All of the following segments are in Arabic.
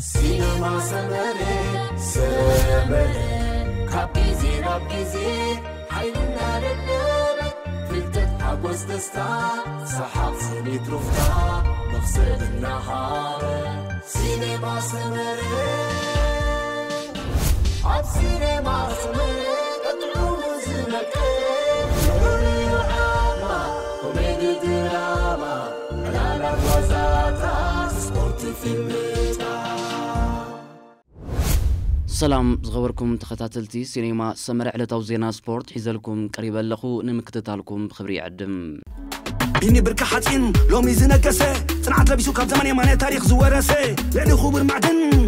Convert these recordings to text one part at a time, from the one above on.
سينا مع سمري سمري ربي زي ربي زي حي النار النار فلت تحب وستستا سحاب سني ترفتا نفسد النهار سينا مع سمري عب سينا مع سمري قطعو مزنك حرية وعامة كوميدي دراما على الوزارة سبورت فيلم سلام زغوركم تختاتلتي سينما سمر على توزينا سبورت حزلكم قريبا لخو نمكتتالكم بخبري عدم بيني بركة حاجين لومي زنا كسي تنعطل بيشو كاب زمان يماني تاريخ زوارسي لاني خبر معدن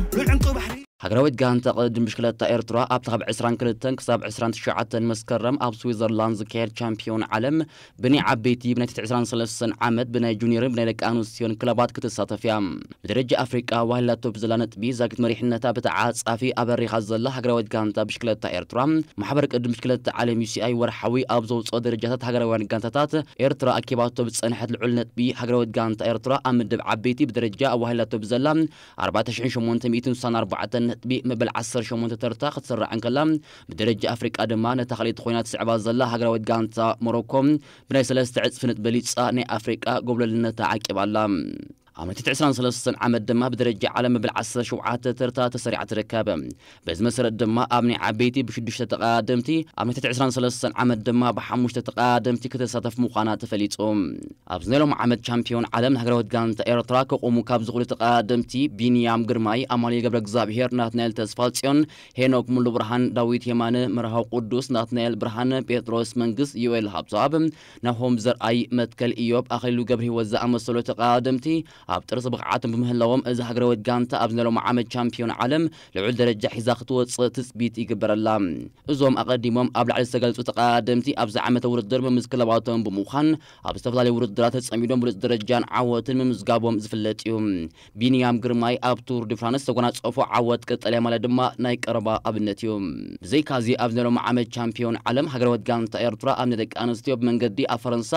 حقرويت جانت تقلد مشكلة إيرترا أبتغى عسران كلتن كسب عسران تشعة مسكرم أب لانز كير شامبيون علم بني عبيتي بني عسران سلسن عمد بني جونيور بني لك أنوسيون كلابات كتساتف يام بدرجة أفريقيا وهلا توب زلانت بيزا كت مريح النتا بتاع أفي أبري خزلا هجرويت جان بشكلة إيرترا محبر قد مشكلة علم يو سي أي ورحوي أب زو صد درجات حقرويت جانت تات إيرترا توب بتصنحت العلنة بي هجرويت جان إيرترا أمد عبيتي بدرجة وهلا توب زلان أربعة 498 سنة أربعة نتبي مبل عصر شمون تترتا خسر عن كلام بدرجة أفريقا دما نتخلي تخوينات سعبا زلا هقرا ويد غانتا مروكوم بناي سلاس تعز في نتبليتسا ني قبل لنتا عاكب ኣብ 1933 ዓመት ድማ ብደረጃ ዓለም ብል17 ተርታ ተሰሪዓ ትርከበ በዚ መሰረት ድማ ኣብ ናይ ዓበይቲ ብሽዱሽተ ተቃደምቲ ኣብ 1923 ዓመት ድማ ብሓሙሽተ ተቃደምቲ ክተሳተፍ ምዃና ተፈሊጹ ኣብዚ ናይሎም ዓመት ቻምፒዮን ዓለም ንሃገራዊት ጋንታ ኤርትራ ከቆሙ ካብ ዝኽእሉ ተቃደምቲ ቢንያም ግርማይ ኣማልየ ገብረ እግዚኣብሔር ናትናኤል ተስፋ ጽዮን ሄኖክ ሙሉ ብርሃን ዳዊት የማነ መርሃዊ ቅዱስ ናትናኤል ብርሃነ ጴጥሮስ መንግስት ዩኤል ሃብሳብ ናሆም ዘርኣይ መትከል ኢዮብ ኣኺሉ ገብረ ህይወት ዝኣመሰሉ ተቃደምቲ ኣብ ጥሪ ብቕዓቶም ብምህላዎም እዚ ሃገራዊት ጋንታ ኣብ ዝነሎም ዓመት ቻምፒዮን ዓለም ልዑል ደረጃ ሒዛ ክትወፅእ ትፅቢት ይግበረላ እዞም ኣቐዲሞም ኣብ ላዕሊ ዝተገልፁ ተቀዳደምቲ ኣብዚ ዓመተ ውድድር ብምዝክለባቶም ብምዃን ኣብ ዝተፈላለዩ ውድድራት ተፀሚዶም ብሉፅ ደረጃን ዓወትን ምምዝጋቦም ዝፍለጥ እዩ ቢንያም ግርማይ ኣብ ቱር ዲ ፍራንስ ተጎናፀፎ ዓወት ቀጠልያ ማለት ድማ ናይ ቀረባ ኣብነት እዩ ብዘይካዚ ኣብ ዝነሎም ዓመት ቻምፒዮን ዓለም ሃገራዊት ጋንታ ኤርትራ ኣብ ንደቂ ኣንስትዮ ብመንገዲ ኣብ ፈረንሳ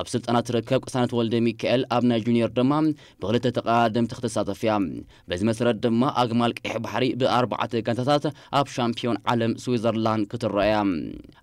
ኣብ ስልጠና ትርከብ ቅሳነት ወልደ ሚካኤል ኣብ ናይ ጁኒየር ድማ بغلت تقدم تختصات فيها بزمسرد ما أجمل كح بحري بأربعة كانتات أب شامبيون عالم سويسرلاند كترأي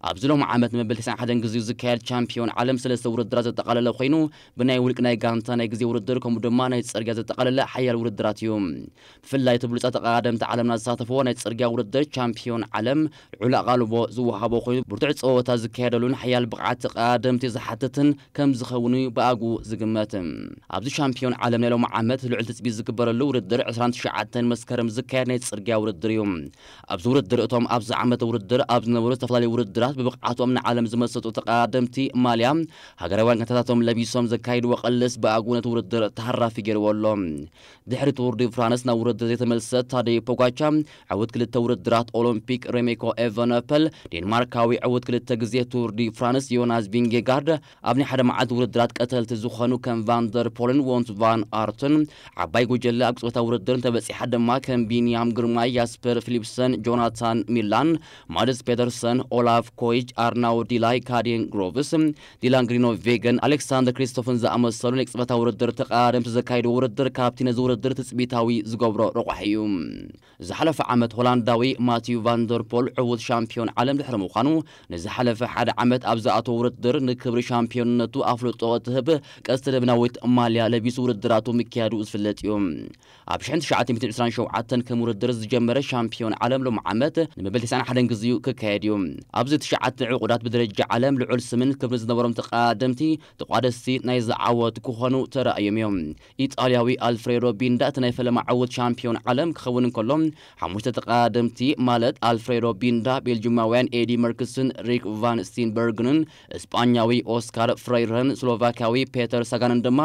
أبزلهم عمت مبل تسعة حدا جزء ذكر شامبيون عالم سلسة ورد دراسة له خينو بناي ولك ناي جانتا ناي جزء ورد دركم دمانا تقال له حيال ورد دراتيوم في الله يتبلس تقدم تعلم ناس تفوان يتسرجع ورد در شامبيون عالم علاقة لبو زوها بخينو برتعت صوت ذكر لون حيال البقعة تقدم تزحتتن كم زخوني بأجو زجمتم أبز شامبيون عالم عالم نلو معامات لعلت بي زكبر اللو ورد در عسران تشعاتن مسكرم زكار نيت سرقيا ورد دريوم ابز ورد در اطوم ابز عامات ورد در ابز نورس تفلالي ورد درات ببقعاتو امن عالم زمستو تقادم تي ماليا هاگر وان قتاتاتو ملبيسوم زكايد وقلس باقونة ورد در تحرا فيجر والو دحر تورد فرانس نا ورد در زيت ملسة تادي بوكاچا عود كل تورد درات اولمبيك ريميكو ايفان ابل دين ماركاوي عود كل تقزيه تورد فرانس يوناز بينجي غارد ابني حدا معاد ورد درات قتل تزوخانو كان فاندر بولن وانت فار ፋን አርትን ዓባይ ጉጅለ ኣብ ቅፅበታ ውድድርን እንተበፂሓ ድማ ከም ቢንያም ግርማይ ያስፐር ፊሊፕሰን ጆናታን ሚላን ማድስ ፔተርሰን ኦላፍ ኮይጅ አርናው ዲላይ ካዲን ግሮቭስ ዲላን ግሪኖ ቬገን ኣሌክሳንደር ክሪስቶፍን ዝኣመሰሉ ናይ ቅፅበታ ውድድር ተቀዳደምቲ ዘካይዱ ውድድር ካብቲ ነዚ ውድድር ትፅቢታዊ ዝገብሮ ረቑሕ እዩ ዝሓለፈ ዓመት ሆላንዳዊ ማትዩ ቫንደርፖል ዕቡት ሻምፒዮን ዓለም ድሕሪ ምዃኑ ንዝሓለፈ ሓደ ዓመት ኣብ ዝኣተወ ውድድር ንክብሪ ሻምፒዮንነቱ ኣፍልጦ እትህብ ቀስተ ደብናዊት ማልያ ለቢሱ ውድድር ምድራቶም ምክያዱ ዝፍለጥ እዩ ኣብ 1927 ከምውድድር ዝጀመረ ሻምፒዮን ዓለም ሎም ዓመት ንመበል 91 ግዜኡ ክካየድ እዩ ኣብዚ ትሽዓተ ዕቑዳት ብደረጃ ዓለም ልዑል ስምን ክብሪ ዝነበሮም ተቃደምቲ ተቋደስቲ ናይ ዝዓወት ክኾኑ ተረእዮም እዮም ኢጣልያዊ ኣልፍሬዶ ቢንዳ እቲ ናይ ፈለማ ዓወት ሻምፒዮን ዓለም ክኸውን እንከሎ ሓሙሽተ ተቃደምቲ ማለት ኣልፍሬዶ ቢንዳ ቤልጅማውያን ኤዲ መርክስን ሪክ ቫን ስቲንበርግንን እስጳኛዊ ኦስካር ፍሬይረን ስሎቫኪያዊ ፔተር ሳጋንን ድማ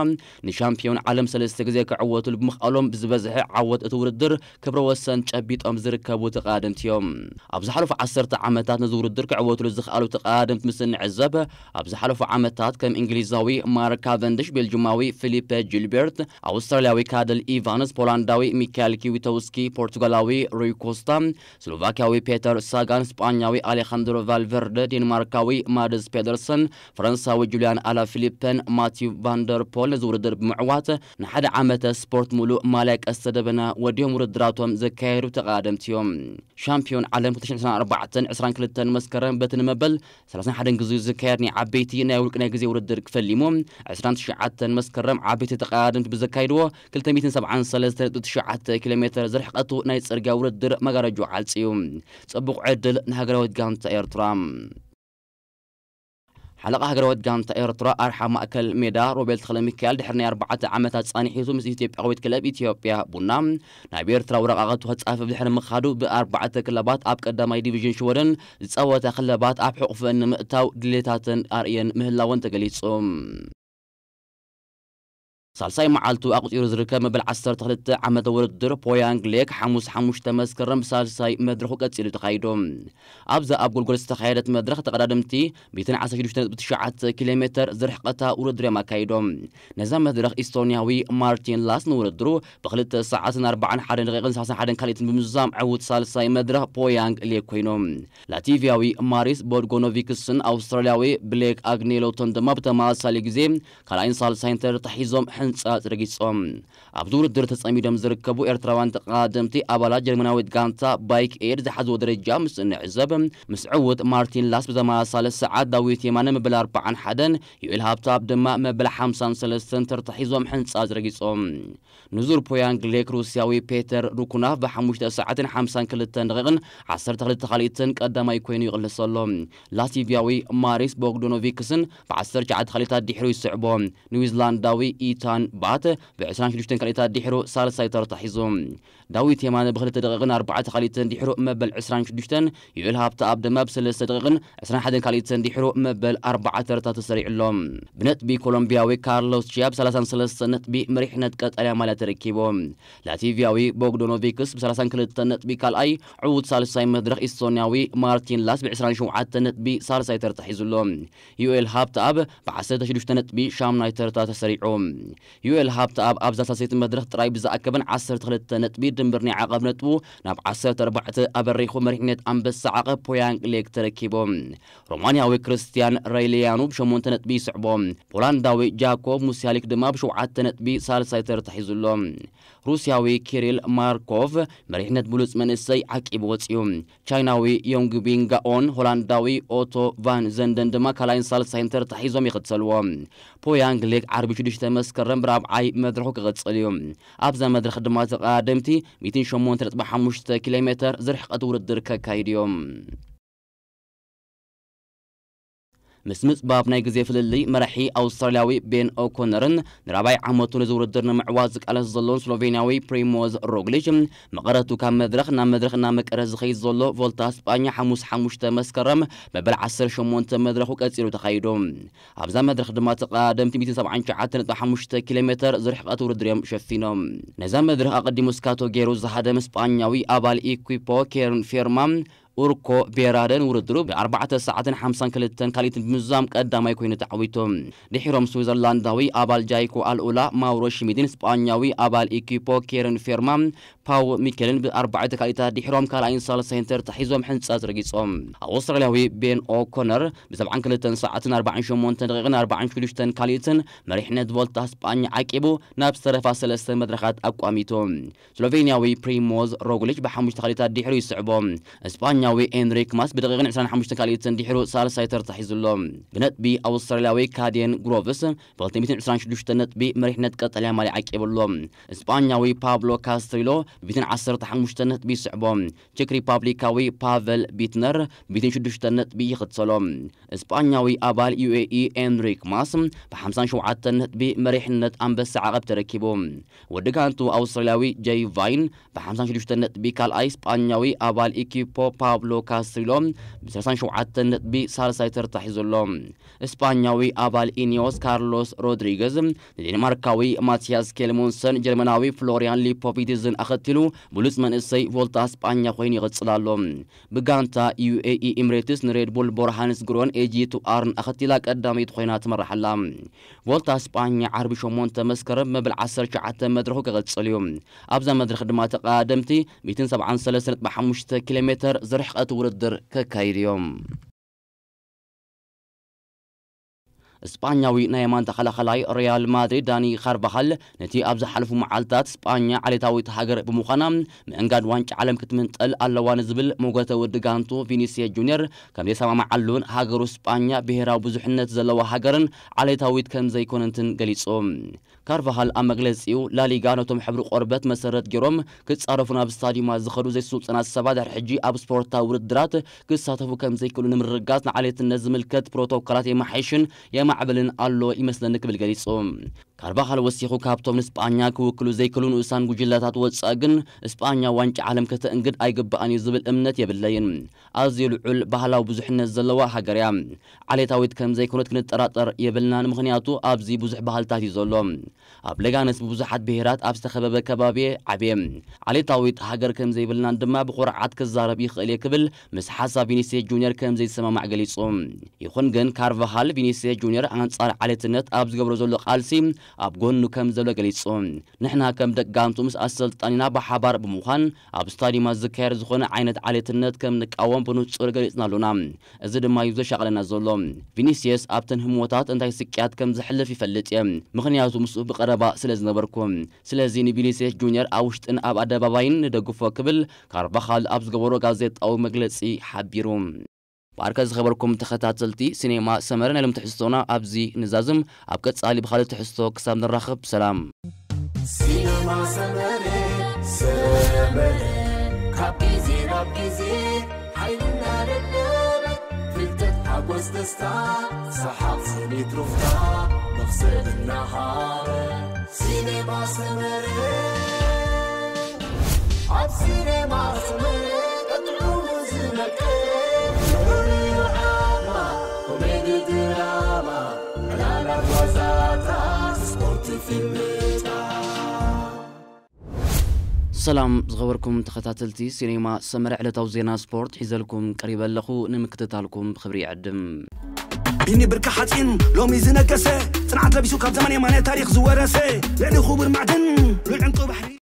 ንሻምፒዮን عالم سلسته گزه کعوت لبمخ آلم بزبزه عوض اتورد در کبر وسنت چبیت آمزر کبوت قادم تیم. ابز حرف عصرت عمتات نزور در کعوت لزخ آلو تقادم مسن عزبه. ابز حرف عمتات کم انگلیزایی مارک کافندش بلژیمایی فلیپ جیلبرت استرالیایی کادل ایوانس پولانداوی میکل کیویتوسکی پرتغالایی روی کوستا سلوواکیایی پیتر ساگان اسپانیایی آلیخاندرو والفرد دنمارکایی مادز پدرسن فرانسوی جولیان آلا فلیپن ماتیو واندرپول نزور در معوته نحد عمت سبورت ملو مالك استدبنا وديهم ردراتهم زكايرو تقادمتهم شامبيون عالم 2024 22 مسكرن بتنمبل 31 ግዙይ ዝካየድ ናይ ዓበይቲ ናይ ውልቂ ናይ ግዜ ውድድር ክፈሊሙ 29 መስከረም ዓበይቲ ተቃዳድምቲ ብዘካይድዎ 273.9 ኪሎ ሜትር ዝርሕቀቱ ናይ ፅርግያ ውድድር መጋረጆ ዓልፅዩ ፅቡቕ ዕድል ንሃገራዊት ጋንታ ኤርትራ xalaqaha garoweed gaanta ee rotora arxama akal midha ሮቤል ተክለ ሚካኤል ድሕሪ ናይ ኣርባዕተ ዓመታት ፀኒሕ ሒዙ ምስ ኢትዮጵያ ቀዊት ክለብ ኢትዮጵያ ቡና ናብ ኤርትራ ወረቃቐቱ ክፃፈ ብድሕሪ ምኻዱ ብኣርባዕተ ክለባት ኣብ ቀዳማይ ዲቪዥን ሽወደን ዝፀወታ ክለባት ኣብ ሕቑፈን ንምእታው ድሌታትን ኣርእየን ምህላውን ተገሊጹ سالسای معالتو اقوی رزرکه مبل عصر تخلت عمد ولد در پویانگ لیک حموس حموش تماس کردم سالسای مدرخو کتیل تقایدم. ابزا ابگل گل استخیرت مدرخ تی بیتن عصر شدن بتشعت کیلومتر زرح قطع ورد رما کایدم. نظام مدرخ استونیایی مارتین لاس نورد درو بخلت ساعت نربعن حرن دقیقن ساعت حرن کلیت بمزام عود سالسای مدرخ پویانگ لیک کوینم. لاتیویایی ماریس بورگونوویکسن استرالیاوی بلیک اگنیلوتن دمبت مال سالی کلاین سالسای تر تحیزم حن انصات رگیسم. عبدور درت سامی دم زرکبو ارتوان تقدم تی عبالات جرمناوید گانتا بایک ایرد حضور در جامس نعزبم مسعود مارتین لاس بزمان سال سعاد داویتی من مبلار پعن حدن یل هابتاب دم مبل حمسان سلستن تحیزم انصات رگیسم. نزور پویان گلیک روسیاوی پیتر رکناف به حموش ساعت حمسان کلتن رقن عصر تقلت خالیتن قدمای کوینی غل سلام. لاتیویاوی ماریس بوگدونوویکسن بعصر جعد خالیت دیحروی سعبان نیوزلنداوی ایتان آن بعد به عسران شدیشتن کلیتا دیحرو سال سایتار تحیزم داويت يمان بخلت دقيقن أربعة قليتن دحرو مبل عسران شدشتن يلهاب تأب دماب سلسة دقيقن عسران حدن قليتن دحرو مبل أربعة ترتات سريع اللهم كولومبيا وي كارلوس شياب سلاسان نت سلسان سلسة نتبي مريحنة قطعية مالا تركيبو لاتيفياوي بوغدونوفيكس بسلسان كلتن كال أي عود سالساي مدرخ إستونياوي مارتين لاس بعسران شوعات نتبي سالساي ترتحيز اللهم يلهاب تأب بعسرة شدشتن بي شام نايتر نايترتات سريعو يلهاب تأب أبزا سلسة مدرخ ترايب زاكبن عسر تخلت نت بي ድንብርኒ ዓቐብ ነጥቡ ናብ 14 ኣበሪኹ መሪሕነት ኣንበሳ ዓቐብ ፖያንግ ሌግ ተረኪቦም ሮማንያዊ ክርስቲያን ራይልያኑ ብ8 ነጥቢ ይስዕቦም ፖላንዳዊ ጃኮብ ሙስያሊክ ድማ ብ7 ነጥቢ ሳልሳይ ተርታሒዙሎ ሩስያዊ ኪሪል ማርኮቭ መሪሕነት ብሉፅ መንእሰይ ዓቂቡ ወፂኡ ቻይናዊ ዮንግቢን ጋኦን ሆላንዳዊ ኦቶ ቫን ዘንደን ድማ ካልኣይን ሳልሳይን ተርታሒዞም ይኽተልዎ ፖያንግ ሌግ ዓርቢ 6 መስከረም ብራብዓይ መድረኹ ክቕፅል እዩ ኣብዛ መድረኽ ድማ ተቐዳድምቲ ميتين شمون تلتبع حموشتا كيلومتر زرح قدور الدركة كايريوم مسمس باب نايجزي فللي مرحي أوستراليوي بين أوكونرن نرابي عمتو لزور الدرن معوازك على الظلون سلوفينيوي بريموز روغليش مقرتو كان مدرخ نام مدرخ نامك رزخي الظلو فولتا اسبانيا حموس حموش تمسكرم مبل عصر شمون تمدرخو كاتيرو تخايدو أبزا مدرخ دما تقادم تيميتين سبعان شعات نتو حموش تكيلومتر زرح قاتو ردريم شفينو نزام مدرخ أقدي مسكاتو جيرو زهادم اسبانياوي أبال إيكويبو كيرن فيرمام urko beeraadeen wuradurub arbacata saacatin xamsan kalitan kalitan bimizuzaam ቀዳማይ ኮይኑ ተዓዊቶም ድሒሮም ስዊዘርላንዳዊ ኣባል ጃይኮ ኣልኡላ ማውሮ ሽሚድን ስጳኛዊ ኣባል ኢኪፖ ኬረን ፌርማ ፓው ሚኬልን ብኣርባዕተ ካልኢታት ድሒሮም ካልኣይን ሳልሳይን ተርታሒዞም ሕንፀት ረጊፆም ኣውስትራልያዊ ቤን ኦኮነር ብ72 ሰዓትን 48 ደቂቕን 46 ካልኢትን መሪሕነት ቮልታ ስጳኛ ዓቂቡ ናብ ዝተረፋ ሰለስተ መድረኻት ኣቋሚቱ ስሎቬንያዊ ፕሪሞዝ ሮጉሊች ብሓሙሽተ ካልኢታት ድሒሩ ይስዕቦም ስጳኛ ኬንያዊ ኤንሪክ ማስ ብደቂቕን 25 ካልኢትን ድሕሩ ሳልሳይ ተርታ ሒዙሎ ብነጥቢ ኣውስትራልያዊ ካዴን ግሮቭስ ብ226 ነጥቢ መሪሕነት ቀጠልያ ማልያ ዓቂብሎ እስጳኛዊ ፓብሎ ካስትሪሎ ብ215 ነጥቢ ይስዕቦ ቼክ ሪፓብሊካዊ ፓቨል ቢትነር ብ206 ነጥቢ ይኽትሰሎ እስጳኛዊ ኣባል ዩኤኢ ኤንሪክ ማስ ብ57 ነጥቢ መሪሕነት ኣንበሳ ዓቐብ ተረኪቡ ወዲ ጋንቱ ኣውስትራልያዊ ጄይ ቫይን ብ56 ነጥቢ ካልኣይ ስጳኛዊ ኣባል ኢኪፖ ፓ ፓብሎ ካስትሪሎ ብ36 ብሳልሳይ ተርታ ሒዙሎ እስፓኛዊ ኣባል ኢኒዮስ ካርሎስ ሮድሪገዝ ንዴንማርካዊ ማትያስ ኬልሙንሰን ጀርመናዊ ፍሎሪያን ሊፖቪድዝን ኣኸቲሉ ብሉፅ መንእሰይ ቮልታ ስጳኛ ኮይኑ ይቕፅል ኣሎ ብጋንታ ዩኤኢ ኢምሬትስ ንሬድቡል ቦርሃንስ ግሮን ኤጂቱ ኣርን ኣኸቲላ ቀዳመይት ኮይና ትመራሕላ ቮልታ ስጳኛ ዓርቢ 8 መስከረም መብል 19 መድረኹ ክቕፅል እዩ ኣብዛ መድረክ ድማ ተቐዳምቲ 173.5 ኪሎ ሜትር شرح قد ورد اسبانياوي نايمان تخلخلاي ريال مدريد داني خربخال نتي ابز حلفو معالتات اسبانيا عليتاوي تهاجر بمخانا منقاد وانج عالم كتمنطل اللوان زبل موغته ودغانتو فينيسيا جونيور كم يسمع معلون هاجر اسبانيا بهراو بزحنت زلوا هاجرن عليتاويت كم زيكوننتن ገሊጾም ካርቫሃል ኣብ መግለፂኡ ላሊጋ ነቶም ሕብሪ ቆርበት መሰረት ገይሮም ክጻረፉ ናብ ስታድዩማት ዝኸዱ ዘይስልጥናት ሰባት ድሕሪ ሕጂ ኣብ ስፖርታዊ ውድድራት ክሳተፉ ከም ዘይክእሉ ንምርጋጽ ንዓሌትነት ዝምልከት ፕሮቶኮላት የማሓይሽን معبل الله يمثلنك بالقريصوم ካርባሃል ወሲኹ ካብቶም ንስጳኛ ክውክሉ ዘይክሉ ንኡሳን ጉጅለታት ወጻእ ግን ስጳኛ ዋንጫ ዓለም ከተእንግድ ኣይግባኣን እዩ ዝብል እምነት የብለይን ኣዝዩ ልዑል ባህላዊ ብዙሕነት ዘለዋ ሃገር እያ ዓሌታዊት ከም ዘይኮነት ክንጠራጠር የብልናን ምክንያቱ ኣብዚ ብዙሕ ባህልታት እዩ ዘሎ ኣብ ለጋነስ ብብዙሓት ብሄራት ኣብ ዝተኸበበ ከባቢ ዓብየ ዓሌታዊት ሃገር ከም ዘይብልናን ድማ ብኹርዓት ክዛረብ ይኽእል እየ ክብል ምስ ሓሳብ ቪኒሲየ ጁኒየር ከም ዘይሰማማዕ ገሊጹ ይኹን ግን ካርቫሃል ቪኒሲየ ጁኒየር ኣንጻር ዓሌትነት ኣብ ዝገብሮ ዘሎ ቃልሲ أبغون كم زلوا قليصون نحن كم دق قامتو مس أسلطانينا بحبار بمخان أبستادي ما ذكر زخون عينة على تنت كم نقاوم بنوصور قليصنا لنا أزد ما يوزو شغلنا زلوم فينيسيوس أبتن هموتات أنت سكيات كم زحلف يفلت يم مخنياتو مسو بقربا سلز نبركم سلزين فينيسيوس جونيور أوشت أن أب أدبابين ندقفو كبل كاربخال أبز قبرو غازيت أو مجلسي حبيروم بارکز خبركم تختات صلتی سینما سمرن علم تحسونا أبزي نزازم سلام سينما كابيزي رابيزي آبکت سالی بخاله تحسو کسام سينما رخب سلام. سينما سمرن سلام زغوركم تخطاتلتي سينما على توزينا سبورت حيزلكم قريبا لخو نمكتتالكم بخبري عدم بيني بركة حاتين لو ميزنا كسي صنعت لبيسو كاب زمان يماني تاريخ زوارسي لأني يعني خبر معدن لو للعنق بحري